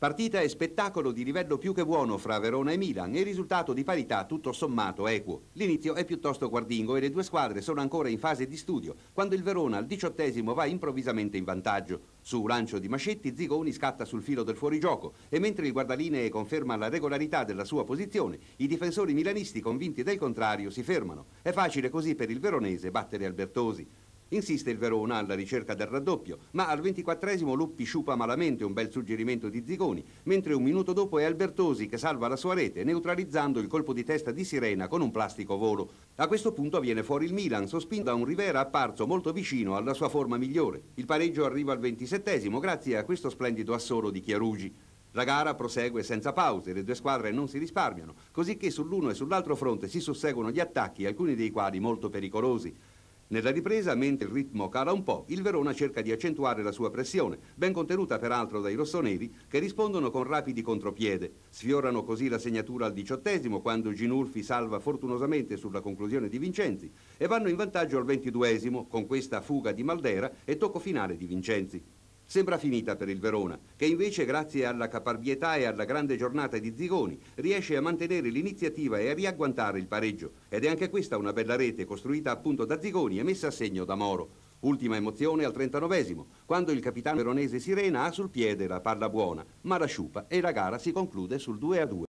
Partita e spettacolo di livello più che buono fra Verona e Milan e risultato di parità tutto sommato equo. L'inizio è piuttosto guardingo e le due squadre sono ancora in fase di studio quando il Verona al diciottesimo va improvvisamente in vantaggio. Su lancio di Mascetti Zigoni scatta sul filo del fuorigioco e mentre il guardalinee conferma la regolarità della sua posizione i difensori milanisti convinti del contrario si fermano. È facile così per il veronese battere Albertosi. Insiste il Verona alla ricerca del raddoppio, ma al 24esimo Luppi sciupa malamente un bel suggerimento di Zigoni, mentre un minuto dopo è Albertosi che salva la sua rete, neutralizzando il colpo di testa di Sirena con un plastico volo. A questo punto viene fuori il Milan, sospinto da un Rivera apparso molto vicino alla sua forma migliore. Il pareggio arriva al 27esimo grazie a questo splendido assolo di Chiarugi. La gara prosegue senza pause, le due squadre non si risparmiano, cosicché sull'uno e sull'altro fronte si susseguono gli attacchi, alcuni dei quali molto pericolosi. Nella ripresa, mentre il ritmo cala un po', il Verona cerca di accentuare la sua pressione, ben contenuta peraltro dai rossoneri, che rispondono con rapidi contropiede. Sfiorano così la segnatura al diciottesimo, quando Ginulfi salva fortunosamente sulla conclusione di Vincenzi, e vanno in vantaggio al ventiduesimo, con questa fuga di Maldera e tocco finale di Vincenzi. Sembra finita per il Verona, che invece grazie alla caparbietà e alla grande giornata di Zigoni riesce a mantenere l'iniziativa e a riagguantare il pareggio. Ed è anche questa una bella rete costruita appunto da Zigoni e messa a segno da Moro. Ultima emozione al 39 quando il capitano veronese Sirena ha sul piede la palla buona, ma la sciupa e la gara si conclude sul 2 a 2.